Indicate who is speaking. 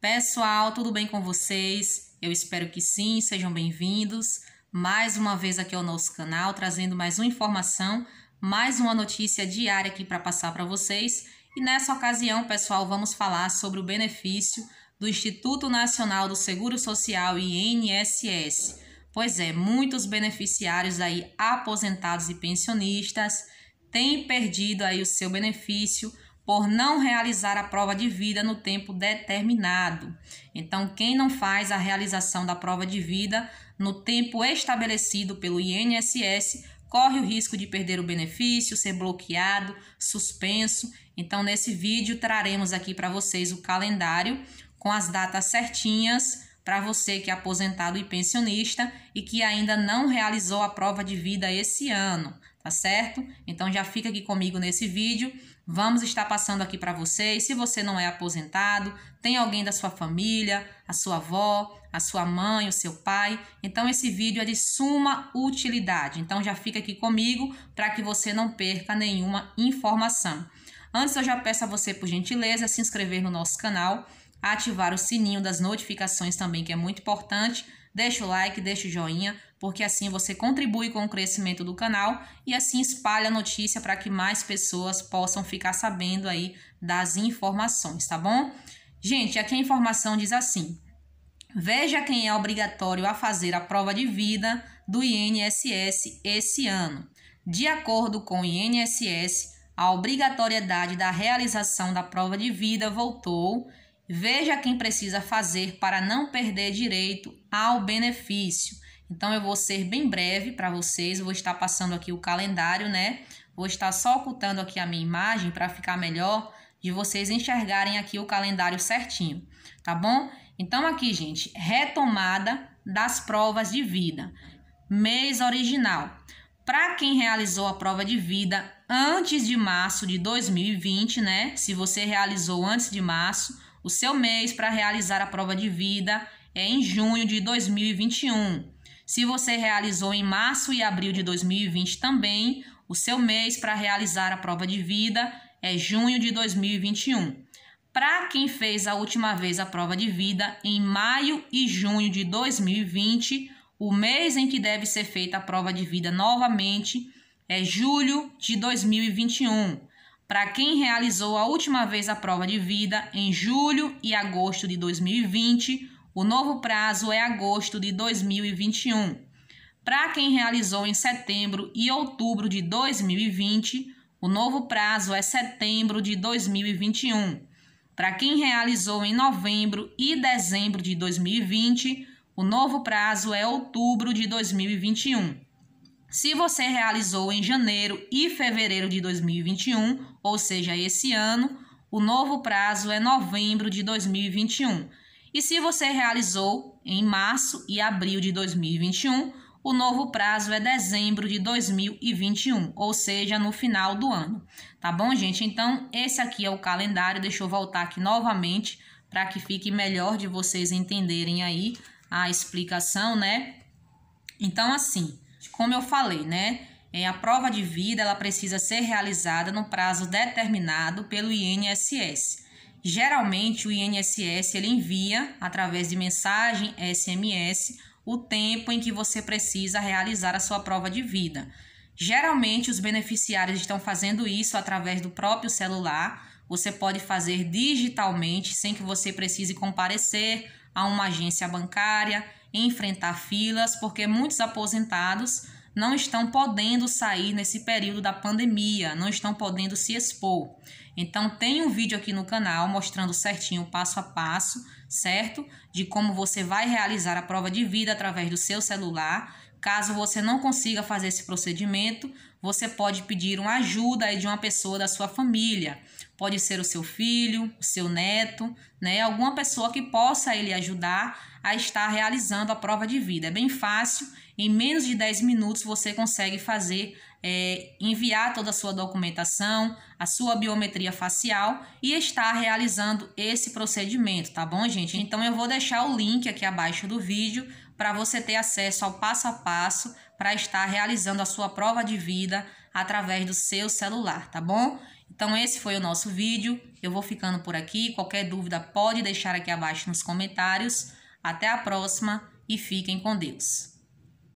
Speaker 1: Pessoal, tudo bem com vocês? Eu espero que sim, sejam bem-vindos mais uma vez aqui ao nosso canal, trazendo mais uma informação, mais uma notícia diária aqui para passar para vocês. E nessa ocasião, pessoal, vamos falar sobre o benefício do Instituto Nacional do Seguro Social, INSS. Pois é, muitos beneficiários aí aposentados e pensionistas têm perdido aí o seu benefício por não realizar a prova de vida no tempo determinado. Então, quem não faz a realização da prova de vida no tempo estabelecido pelo INSS corre o risco de perder o benefício, ser bloqueado, suspenso. Então, nesse vídeo traremos aqui para vocês o calendário com as datas certinhas para você que é aposentado e pensionista e que ainda não realizou a prova de vida esse ano tá certo? Então já fica aqui comigo nesse vídeo. Vamos estar passando aqui para vocês. Se você não é aposentado, tem alguém da sua família, a sua avó, a sua mãe, o seu pai, então esse vídeo é de suma utilidade. Então já fica aqui comigo para que você não perca nenhuma informação. Antes eu já peço a você por gentileza se inscrever no nosso canal, ativar o sininho das notificações também, que é muito importante deixa o like, deixa o joinha, porque assim você contribui com o crescimento do canal e assim espalha a notícia para que mais pessoas possam ficar sabendo aí das informações, tá bom? Gente, aqui a informação diz assim: Veja quem é obrigatório a fazer a prova de vida do INSS esse ano. De acordo com o INSS, a obrigatoriedade da realização da prova de vida voltou Veja quem precisa fazer para não perder direito ao benefício. Então eu vou ser bem breve para vocês, vou estar passando aqui o calendário, né? Vou estar só ocultando aqui a minha imagem para ficar melhor de vocês enxergarem aqui o calendário certinho, tá bom? Então aqui, gente, retomada das provas de vida. Mês original. Para quem realizou a prova de vida antes de março de 2020, né? Se você realizou antes de março, o seu mês para realizar a prova de vida é em junho de 2021. Se você realizou em março e abril de 2020 também, o seu mês para realizar a prova de vida é junho de 2021. Para quem fez a última vez a prova de vida em maio e junho de 2020, o mês em que deve ser feita a prova de vida novamente é julho de 2021 para quem realizou a última vez a prova de vida em julho e agosto de 2020, o novo prazo é agosto de 2021. Para quem realizou em setembro e outubro de 2020, o novo prazo é setembro de 2021. Para quem realizou em novembro e dezembro de 2020, o novo prazo é outubro de 2021. Se você realizou em janeiro e fevereiro de 2021, ou seja, esse ano, o novo prazo é novembro de 2021. E se você realizou em março e abril de 2021, o novo prazo é dezembro de 2021, ou seja, no final do ano. Tá bom, gente? Então, esse aqui é o calendário. Deixa eu voltar aqui novamente para que fique melhor de vocês entenderem aí a explicação, né? Então, assim, como eu falei, né? É, a prova de vida ela precisa ser realizada no prazo determinado pelo INSS. Geralmente o INSS ele envia através de mensagem SMS o tempo em que você precisa realizar a sua prova de vida. Geralmente os beneficiários estão fazendo isso através do próprio celular. Você pode fazer digitalmente sem que você precise comparecer a uma agência bancária enfrentar filas, porque muitos aposentados não estão podendo sair nesse período da pandemia, não estão podendo se expor. Então tem um vídeo aqui no canal mostrando certinho passo a passo, certo? De como você vai realizar a prova de vida através do seu celular Caso você não consiga fazer esse procedimento, você pode pedir uma ajuda de uma pessoa da sua família. Pode ser o seu filho, o seu neto, né? Alguma pessoa que possa ele ajudar a estar realizando a prova de vida. É bem fácil em menos de 10 minutos você consegue fazer, é, enviar toda a sua documentação, a sua biometria facial e estar realizando esse procedimento, tá bom, gente? Então eu vou deixar o link aqui abaixo do vídeo para você ter acesso ao passo a passo para estar realizando a sua prova de vida através do seu celular, tá bom? Então esse foi o nosso vídeo. Eu vou ficando por aqui. Qualquer dúvida pode deixar aqui abaixo nos comentários. Até a próxima e fiquem com Deus.